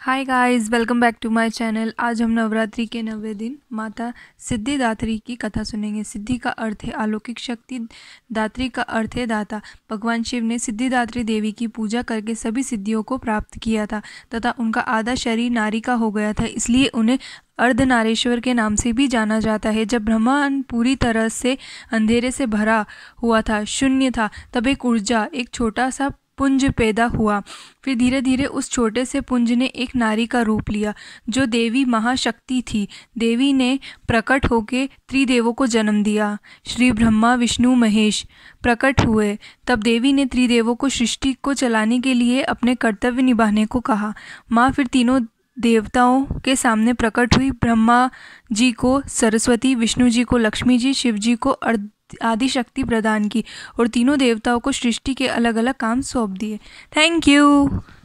hi guys welcome back to my channel आज हम नवरात्रि के नवे दिन माता सिद्धिदात्री की कथा सुनेंगे सिद्धि का अर्थ है अलौकिक शक्ति दात्री का अर्थ है दाता भगवान शिव ने सिद्धिदात्री देवी की पूजा करके सभी सिद्धियों को प्राप्त किया था तथा उनका आधा शरीर नारी का हो गया था इसलिए उन्हें अर्धनारेश्वर के नाम से भी जाना जाता है जब ब्रह्मांड पूरी तरह से अंधेरे से भरा हुआ था शून्य था तब एक ऊर्जा एक छोटा सा पुंज पैदा हुआ फिर धीरे धीरे उस छोटे से पुंज ने एक नारी का रूप लिया जो देवी महाशक्ति थी देवी ने प्रकट होकर त्रिदेवों को जन्म दिया श्री ब्रह्मा विष्णु महेश प्रकट हुए तब देवी ने त्रिदेवों को सृष्टि को चलाने के लिए अपने कर्तव्य निभाने को कहा माँ फिर तीनों देवताओं के सामने प्रकट हुई ब्रह्मा जी को सरस्वती विष्णु जी को लक्ष्मी जी शिव जी को अर्ध आदि शक्ति प्रदान की और तीनों देवताओं को सृष्टि के अलग अलग काम सौंप दिए थैंक यू